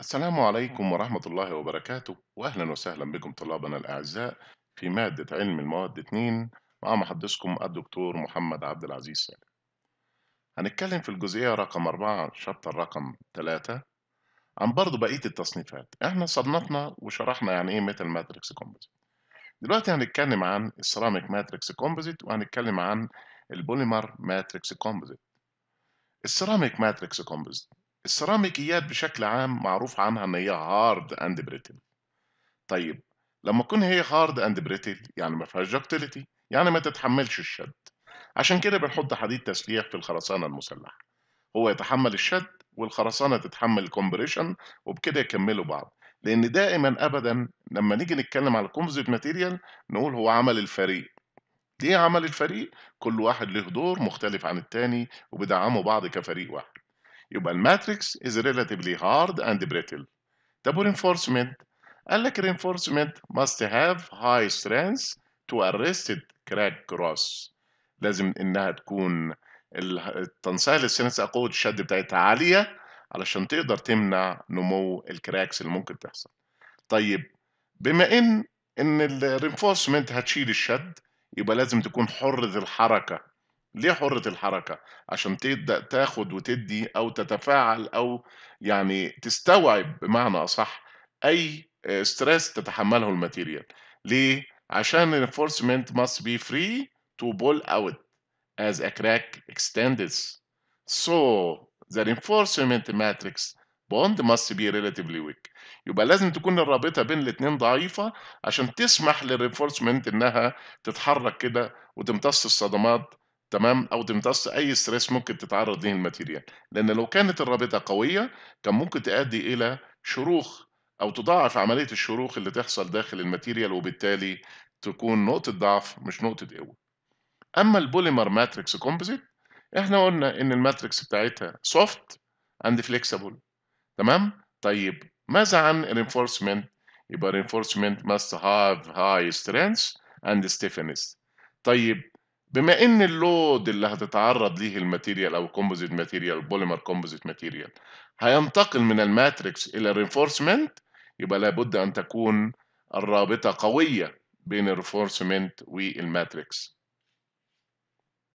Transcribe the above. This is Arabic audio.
السلام عليكم ورحمة الله وبركاته وأهلا وسهلا بكم طلابنا الأعزاء في مادة علم المواد 2 مع محدثكم الدكتور محمد عبد العزيز سالم هنتكلم في الجزئية رقم 4 شابتر رقم 3 عن برضه بقية التصنيفات احنا صنفنا وشرحنا يعني ايه ميتال ماتريكس كومبوزيت دلوقتي هنتكلم عن السيراميك ماتريكس كومبوزيت وهنتكلم عن البوليمر ماتريكس كومبوزيت السيراميك ماتريكس كومبوزيت السيراميكيات بشكل عام معروف عنها ان هي هارد اند بريتل طيب لما تكون هي هارد اند بريتل يعني ما فيهاش ductility يعني ما تتحملش الشد عشان كده بنحط حديد تسليح في الخرسانه المسلحه هو يتحمل الشد والخرسانه تتحمل الكومبريشن وبكده يكملوا بعض لان دائما ابدا لما نيجي نتكلم على الكومبوزيت ماتيريال نقول هو عمل الفريق ليه عمل الفريق كل واحد له دور مختلف عن التاني وبيدعموا بعض كفريق واحد يبقى الماتريكس is relatively hard and brittle طب reinforcement قال لك reinforcement must have high strength to arrested crack cross. لازم انها تكون التنصيل السينس قوه الشد بتاعتها عاليه علشان تقدر تمنع نمو الكراكس اللي ممكن تحصل طيب بما ان ان الرينفورسمنت هتشيل الشد يبقى لازم تكون حرة الحركه ليه حرة الحركة؟ عشان تبدأ تاخد وتدي أو تتفاعل أو يعني تستوعب بمعنى أصح أي ستريس آه، تتحمله الماتيريال. ليه؟ عشان reinforcement must be free to pull out as a crack extends. So the reinforcement matrix bond must be relatively weak. يبقى لازم تكون الرابطة بين الاتنين ضعيفة عشان تسمح للرينفورسمنت إنها تتحرك كده وتمتص الصدمات تمام او تمتص اي ستريس ممكن تتعرض ليه الماتيريال لان لو كانت الرابطه قويه كان ممكن تؤدي الى شروخ او تضاعف عمليه الشروخ اللي تحصل داخل الماتيريال وبالتالي تكون نقطه ضعف مش نقطه قوه اما البوليمر ماتريكس كومبوزيت احنا قلنا ان الماتريكس بتاعتها سوفت اند فليكسيبل تمام طيب ماذا عن reinforcement يبقى reinforcement must have high سترينث and ستيفنس طيب بما ان اللود اللي هتتعرض ليه الماتيريال او كومبوزيت ماتيريال بوليمر كومبوزيت ماتيريال هينتقل من الماتريكس الى الرينفورسمنت يبقى لابد ان تكون الرابطه قويه بين الرينفورسمنت والماتريكس